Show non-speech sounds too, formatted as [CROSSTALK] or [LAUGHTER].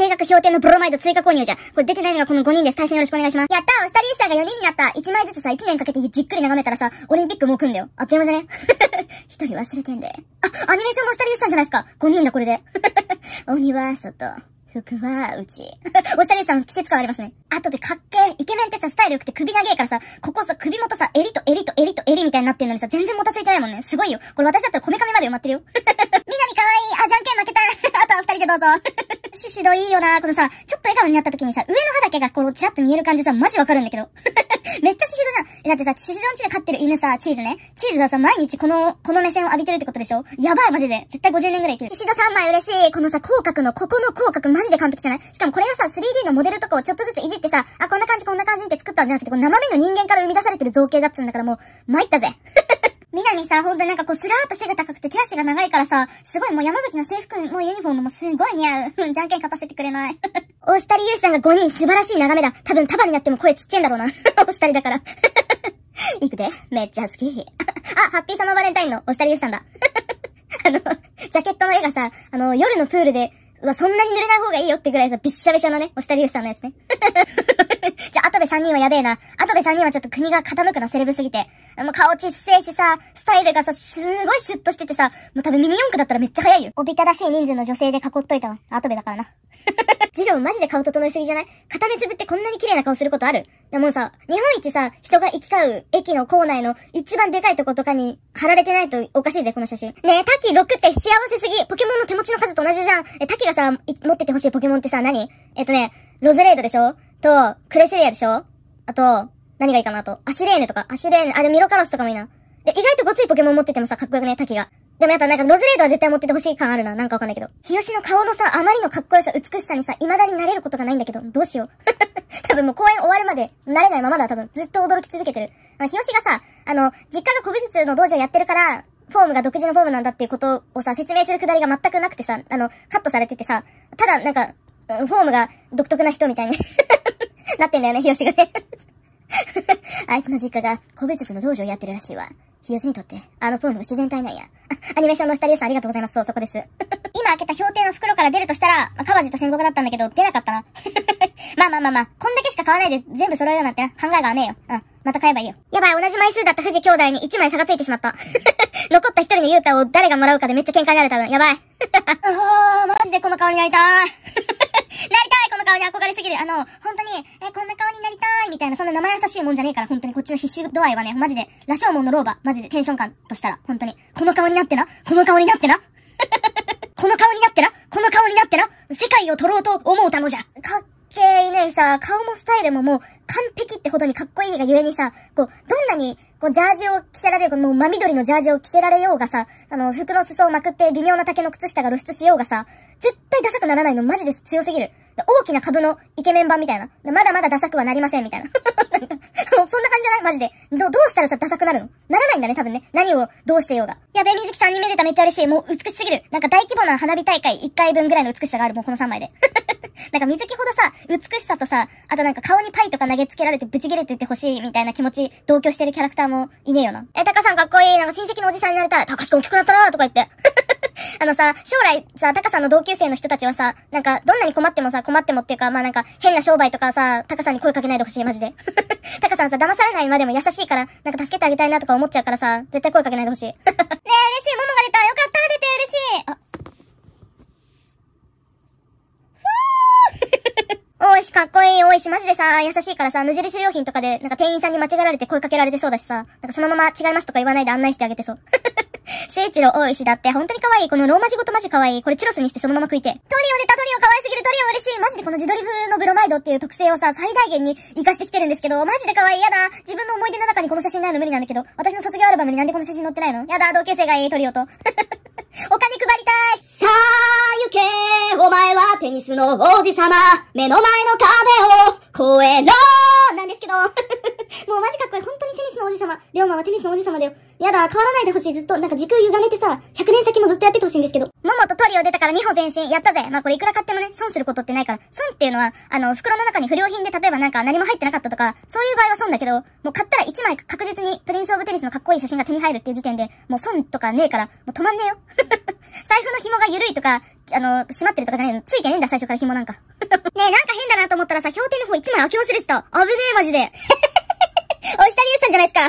定額評定のブロマイド追加購入じゃ。これ出てないのがこの5人です。対戦よろしくお願いします。やったーオスタリースターが4人になった !1 枚ずつさ、1年かけてじっくり眺めたらさ、オリンピックもう来んだよ。あっという間じゃね [LAUGHS] 一人忘れてんで。あ、アニメーションのオスタリースターじゃないですか !5 人だ、これで。[LAUGHS] 鬼は外。服は、うち。おしたりさん、季節感ありますね。あとで、かっけん、イケメンってさ、スタイル良くて首長いからさ、ここさ、首元さ、襟と襟と襟と襟みたいになってるのにさ、全然もたついてないもんね。すごいよ。これ私だったらこめかみまで埋まってるよ。[LAUGHS] みなにかわいい。あ、じゃんけん負けた。あとは二人でどうぞ。ししドいいよなこのさ、ちょっと笑顔になった時にさ、上の歯だけがこう、ちらっと見える感じさ、マジわかるんだけど。めっちゃししドじゃん。だってさ、シシドんちで飼ってる犬さ、チーズね。チーズはさ、毎日この、この目線を浴びてるってことでしょやばい、マジで。絶対50年ぐらい生きる。シし3枚嬉しい。このさ、口角の、ここの口角マジで完璧じゃないしかもこれがさ、3D のモデルとかをちょっとずついじってさ、あ、こんな感じ、こんな感じって作ったんじゃなくて、この生身の人間から生み出されてる造形だっつうんだからもう、参ったぜ。南さ、ほんとになんかこう、スラーっと背が高くて手足が長いからさ、すごいもう山吹の制服もユニフォームもすごい似合う。うん、じゃんけん勝たせてくれない。[LAUGHS] 押したりゆうさんが5人素晴らしい眺めだ。多分束になっても声ちっちゃいんだろうな。押したりだから。い [LAUGHS] くで。めっちゃ好き。あ、ハッピーサマーバレンタインの押したりゆうさんだ。[LAUGHS] あの、ジャケットの絵がさ、あの、夜のプールで、うわ、そんなに濡れない方がいいよってぐらいさ、びっしゃびしゃのね、押したりゆうさんのやつね。[LAUGHS] じゃあ、後部3人はやべえな。後部3人はちょっと国が傾くな、セレブすぎて。もう顔ちっせえしさ、スタイルがさ、すごいシュッとしててさ、もう多分ミニ四駆だったらめっちゃ早いよ。おびただしい人数の女性で囲っといたわ。後部だからな。[LAUGHS] ジローマジで顔整いすぎじゃない片目つぶってこんなに綺麗な顔することあるでもさ、日本一さ、人が行き交う駅の構内の一番でかいとことかに貼られてないとおかしいぜ、この写真。ねえ、タキ6って幸せすぎポケモンの手持ちの数と同じじゃんえ、タキがさ、持っててほしいポケモンってさ、何えっとね、ロゼレードでしょと、クレセリアでしょあと、何がいいかなと。アシレーヌとか、アシレーヌ、あれミロカロスとかもいいな。で、意外とごついポケモン持っててもさ、かっこよくね、滝が。でもやっぱなんかロズレードは絶対持ってて欲しい感あるな。なんかわかんないけど。日吉の顔のさ、あまりのかっこよさ、美しさにさ、未だに慣れることがないんだけど、どうしよう。[LAUGHS] 多分もう公演終わるまで慣れないままだ、多分。ずっと驚き続けてる。あの、日吉がさ、あの、実家が古美術の道場やってるから、フォームが独自のフォームなんだっていうことをさ、説明するくだりが全くなくてさ、あの、カットされててさ、ただなんか、フォームが独特な人みたいに [LAUGHS] なってんだよね、ヒヨシがね [LAUGHS] あいつの実家が古武術の道場をやってるらしいわ。日吉にとって、あのプールの自然体なんや。[LAUGHS] アニメーションのスタリオさんありがとうございます。そう、そこです。[LAUGHS] 今開けた氷定の袋から出るとしたら、まあ、川地と戦国だったんだけど、出なかったな。まあまあまあまあ、こんだけしか買わないで全部揃えようなんてな。考えが甘えよ。うん。また買えばいいよ。やばい、同じ枚数だった富士兄弟に1枚差がついてしまった。残った1人のユータを誰がもらうかでめっちゃ喧嘩になる多分。やばい。あー、マジでこの顔になりたい。なりたい顔に憧れすぎる。あの、本当に、え、こんな顔になりたいみたいな、そんな生優しいもんじゃねえから、本当にこっちの必死度合いはね、マジで、羅生門の老婆、マジでテンション感としたら、本当に、この顔になってな、この顔になってな、[LAUGHS] この顔になってな、この顔になってな、世界を取ろうと思うたのじゃ。かっけーいねえさ、顔もスタイルももう、完璧ってほどにかっこいいがゆえにさ、こう、どんなに、こう、ジャージを着せられる、この真緑のジャージを着せられようがさ、あの、服の裾をまくって微妙な丈の靴下が露出しようがさ、絶対ダサくならないのマジで強すぎる。大きな株のイケメン版みたいな。まだまだダサくはなりません、みたいな。[LAUGHS] そんな感じじゃないマジで。ど、どうしたらさ、ダサくなるのならないんだね、多分ね。何をどうしてようが。やべ水木さんにめでためっちゃ嬉しい。もう美しすぎる。なんか大規模な花火大会1回分ぐらいの美しさがある、もうこの3枚で。[LAUGHS] なんか水木ほどさ、美しさとさ、あとなんか顔にパイとか投げげつけられてブチ切れててほしいみたいな気持ち、同居してるキャラクターもいねえよな。え、タカさんかっこいい。なんか親戚のおじさんになれたい。タカシ君大きくなったなとか言って。[LAUGHS] あのさ、将来さ、タカさんの同級生の人たちはさ、なんか、どんなに困ってもさ、困ってもっていうか、まあなんか、変な商売とかさ、タカさんに声かけないでほしい、マジで。タ [LAUGHS] カさんさ、騙されないまでも優しいから、なんか助けてあげたいなとか思っちゃうからさ、絶対声かけないでほしい。かっこいいおいし、マジでさ、優しいからさ、無印良品とかで、なんか店員さんに間違えられて声かけられてそうだしさ、なんかそのまま違いますとか言わないで案内してあげてそう。シーチロおいしだって、本当に可愛い。このローマ字ごとマジ可愛い。これチロスにしてそのまま食いて。トリオ出たトリオ可愛すぎるトリオ嬉しい。マジでこの自撮り風のブロマイドっていう特性をさ、最大限に活かしてきてるんですけど、マジで可愛い。やだ。自分の思い出の中にこの写真ないの無理なんだけど、私の卒業アルバムになんでこの写真載ってないのやだ、同級生がいいトリオと。[LAUGHS] お金配りたいさあ、テニスの王子様、目の前の壁を超えろなんですけど、[LAUGHS] もうマジかっこいい。本当にテニスの王子様。龍馬はテニスの王子様だよ。やだ、変わらないでほしい。ずっと、なんか時空歪めてさ、100年先もずっとやっててほしいんですけど。ももとトリオ出たから2歩前進。やったぜ。まあこれいくら買ってもね、損することってないから。損っていうのは、あの、袋の中に不良品で例えばなんか何も入ってなかったとか、そういう場合は損だけど、もう買ったら1枚確実にプリンスオブテニスのかっこいい写真が手に入るっていう時点で、もう損とかねえから、もう止まんねえよ。[LAUGHS] 財布の紐が緩いとか、あの、閉まってるとかじゃねいの。ついてねえんだ、最初から紐なんか。[LAUGHS] ねえ、なんか変だなと思ったらさ、氷点の方一枚開き忘れてた。危ねえ、マジで。[LAUGHS] お下にったんじゃないですか。